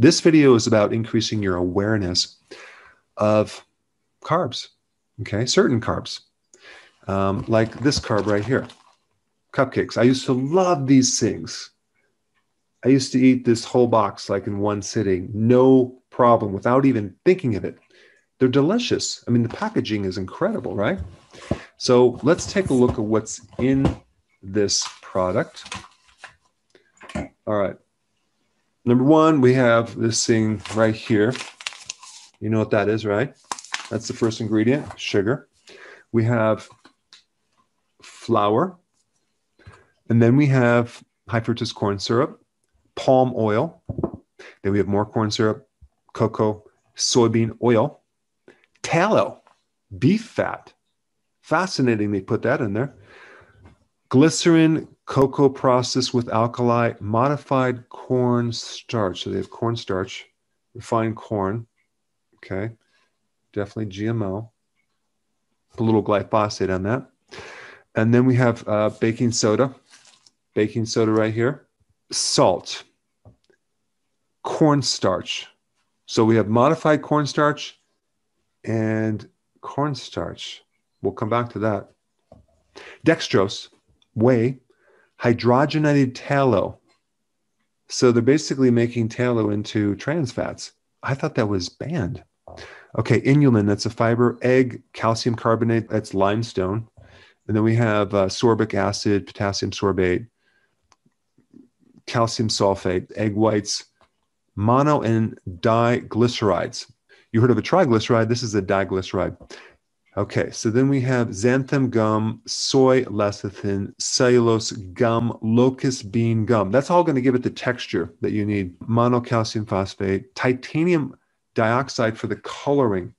This video is about increasing your awareness of carbs, okay? Certain carbs, um, like this carb right here, cupcakes. I used to love these things. I used to eat this whole box like in one sitting, no problem, without even thinking of it. They're delicious. I mean, the packaging is incredible, right? So let's take a look at what's in this product. All right. Number one, we have this thing right here. You know what that is, right? That's the first ingredient, sugar. We have flour. And then we have high fructose corn syrup, palm oil. Then we have more corn syrup, cocoa, soybean oil, tallow, beef fat. Fascinating they put that in there glycerin, cocoa processed with alkali, modified corn starch. So they have corn starch, refined corn. Okay. Definitely GMO. Put a little glyphosate on that. And then we have uh, baking soda, baking soda right here, salt, cornstarch. So we have modified cornstarch and cornstarch. We'll come back to that. Dextrose whey, hydrogenated tallow. So they're basically making tallow into trans fats. I thought that was banned. Okay, inulin, that's a fiber, egg, calcium carbonate, that's limestone. And then we have uh, sorbic acid, potassium sorbate, calcium sulfate, egg whites, mono and diglycerides. You heard of a triglyceride, this is a diglyceride. Okay, so then we have xanthan gum, soy lecithin, cellulose gum, locust bean gum. That's all going to give it the texture that you need. Monocalcium phosphate, titanium dioxide for the coloring.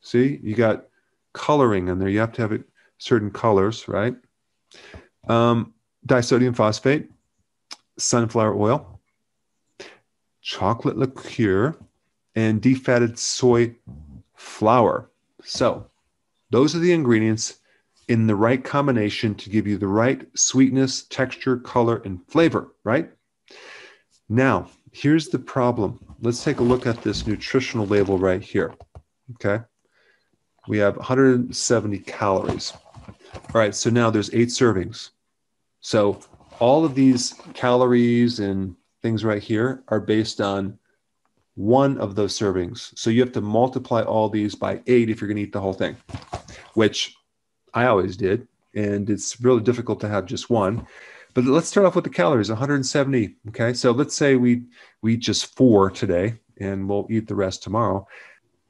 See, you got coloring in there. You have to have it certain colors, right? Um, disodium phosphate, sunflower oil, chocolate liqueur, and defatted soy flour. So, those are the ingredients in the right combination to give you the right sweetness, texture, color, and flavor, right? Now, here's the problem. Let's take a look at this nutritional label right here. Okay. We have 170 calories. All right. So now there's eight servings. So all of these calories and things right here are based on one of those servings. So you have to multiply all these by eight if you're going to eat the whole thing, which I always did. And it's really difficult to have just one. But let's start off with the calories 170. Okay. So let's say we, we eat just four today and we'll eat the rest tomorrow.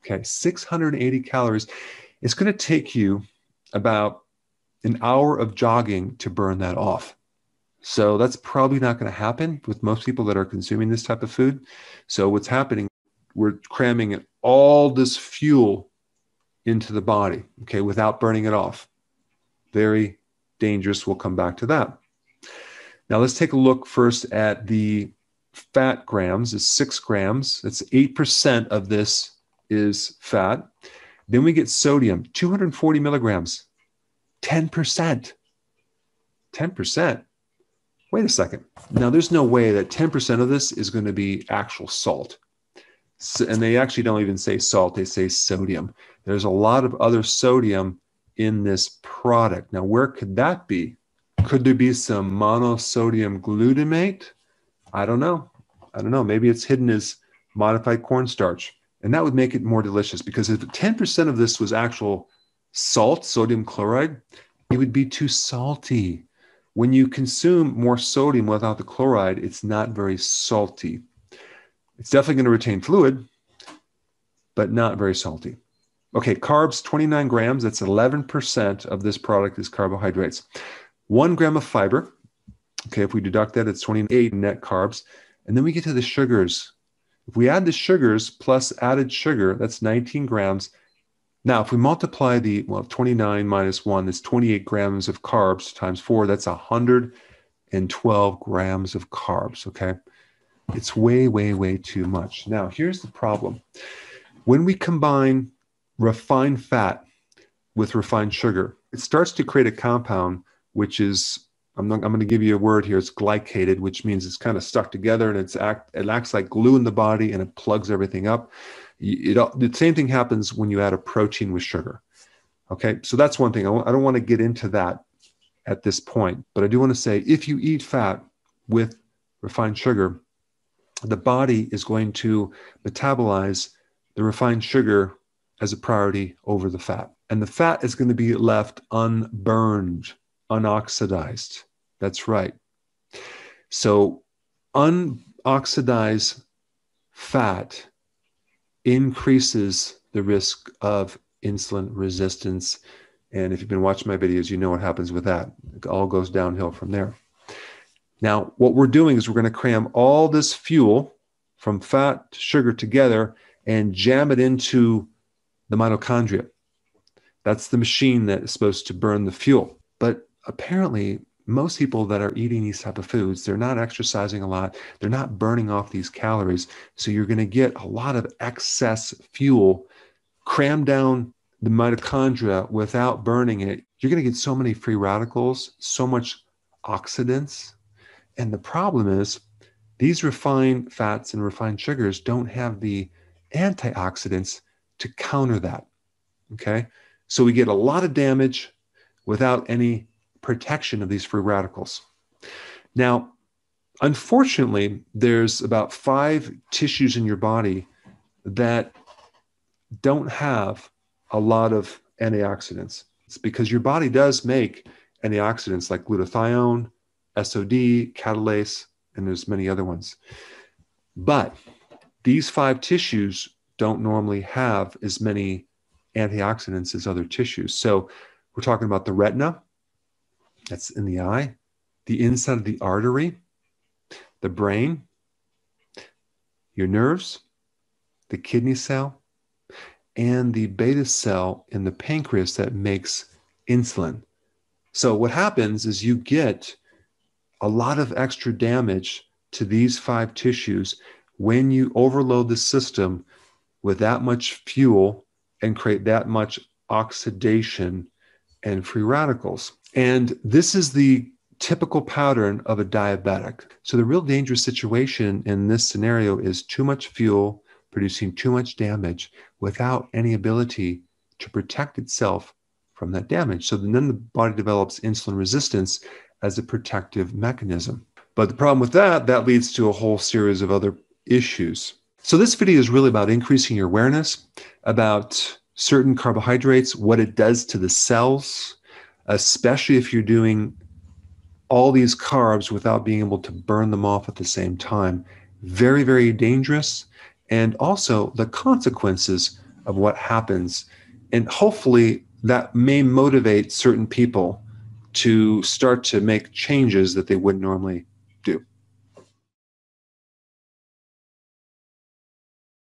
Okay. 680 calories. It's going to take you about an hour of jogging to burn that off. So that's probably not going to happen with most people that are consuming this type of food. So what's happening, we're cramming all this fuel into the body, okay, without burning it off. Very dangerous. We'll come back to that. Now let's take a look first at the fat grams. It's six grams. That's 8% of this is fat. Then we get sodium, 240 milligrams, 10%. 10% wait a second. Now, there's no way that 10% of this is going to be actual salt. So, and they actually don't even say salt, they say sodium. There's a lot of other sodium in this product. Now, where could that be? Could there be some monosodium glutamate? I don't know. I don't know. Maybe it's hidden as modified cornstarch. And that would make it more delicious because if 10% of this was actual salt, sodium chloride, it would be too salty. When you consume more sodium without the chloride, it's not very salty. It's definitely going to retain fluid, but not very salty. Okay, carbs 29 grams, that's 11% of this product is carbohydrates. One gram of fiber. Okay, if we deduct that, it's 28 net carbs. And then we get to the sugars. If we add the sugars plus added sugar, that's 19 grams. Now, if we multiply the, well, 29 minus 1, that's 28 grams of carbs times 4, that's 112 grams of carbs, okay? It's way, way, way too much. Now, here's the problem. When we combine refined fat with refined sugar, it starts to create a compound which is I'm, not, I'm going to give you a word here. It's glycated, which means it's kind of stuck together and it's act, it acts like glue in the body and it plugs everything up. It, the same thing happens when you add a protein with sugar. Okay, so that's one thing. I w- I don't want to get into that at this point, but I do want to say if you eat fat with refined sugar, the body is going to metabolize the refined sugar as a priority over the fat. And the fat is going to be left unburned, unoxidized. That's right. So, unoxidized fat increases the risk of insulin resistance. And if you've been watching my videos, you know what happens with that. It all goes downhill from there. Now, what we're doing is we're going to cram all this fuel from fat to sugar together and jam it into the mitochondria. That's the machine that is supposed to burn the fuel. But apparently, most people that are eating these type of foods they're not exercising a lot they're not burning off these calories so you're going to get a lot of excess fuel crammed down the mitochondria without burning it you're going to get so many free radicals so much oxidants and the problem is these refined fats and refined sugars don't have the antioxidants to counter that okay so we get a lot of damage without any protection of these free radicals. Now, unfortunately, there's about five tissues in your body that don't have a lot of antioxidants. It's because your body does make antioxidants like glutathione, SOD, catalase, and there's many other ones. But these five tissues don't normally have as many antioxidants as other tissues. So we're talking about the retina, that's in the eye, the inside of the artery, the brain, your nerves, the kidney cell, and the beta cell in the pancreas that makes insulin. So, what happens is you get a lot of extra damage to these five tissues when you overload the system with that much fuel and create that much oxidation and free radicals. And this is the typical pattern of a diabetic. So, the real dangerous situation in this scenario is too much fuel producing too much damage without any ability to protect itself from that damage. So, then the body develops insulin resistance as a protective mechanism. But the problem with that, that leads to a whole series of other issues. So, this video is really about increasing your awareness about certain carbohydrates, what it does to the cells, especially if you're doing all these carbs without being able to burn them off at the same time. Very, very dangerous. And also the consequences of what happens. And hopefully that may motivate certain people to start to make changes that they wouldn't normally do.